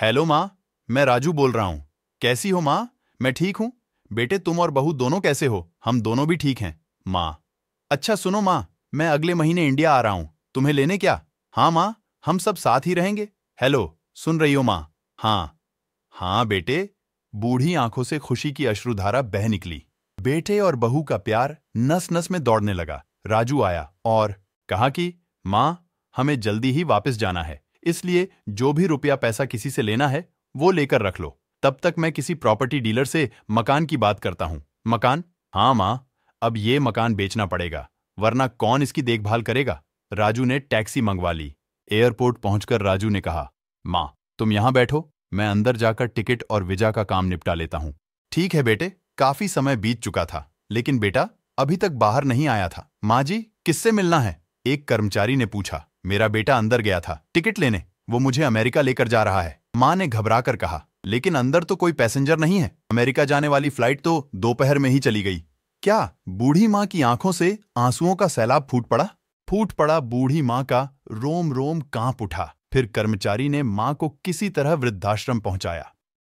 hello माँ मैं राजू बोल रहा हूँ कैसी हो माँ मैं ठीक हूँ बेटे तुम और बहू दोनों कैसे हो हम दोनों भी ठीक हैं माँ अच्छा सुनो माँ मैं अगले महीने इंडिया आ रहा हूँ तुम्हें लेने क्या हाँ माँ हम सब साथ ही रहेंगे हेलो सुन रही हो माँ हाँ हाँ बेटे बूढ़ी आंखों से खुशी की अश्रुधारा बह निकली बेटे और बहू का प्यार नस नस में दौड़ने लगा राजू आया और कहा कि माँ हमें जल्दी ही वापस जाना है इसलिए जो भी रुपया पैसा किसी से लेना है वो लेकर रख लो तब तक मैं किसी प्रॉपर्टी डीलर से मकान की बात करता हूँ मकान हाँ माँ अब ये मकान बेचना पड़ेगा वरना कौन इसकी देखभाल करेगा राजू ने टैक्सी मंगवा ली एयरपोर्ट पहुंचकर राजू ने कहा माँ तुम यहां बैठो मैं अंदर जाकर टिकट और विजा का काम निपटा लेता हूँ ठीक है बेटे काफी समय बीत चुका था लेकिन बेटा अभी तक बाहर नहीं आया था माँ जी किससे मिलना है एक कर्मचारी ने पूछा मेरा बेटा अंदर गया था टिकट लेने वो मुझे अमेरिका लेकर जा रहा है माँ ने कर कहा लेकिन अंदर तो कोई पैसेंजर नहीं है अमेरिका जाने वाली फ्लाइट तो दोपहर में ही चली गई क्या बूढ़ी माँ की आंखों से आंसुओं का सैलाब फूट पड़ा फूट पड़ा बूढ़ी माँ का रोम रोम कांप उठा फिर कर्मचारी ने माँ को किसी तरह वृद्धाश्रम पहुंचाया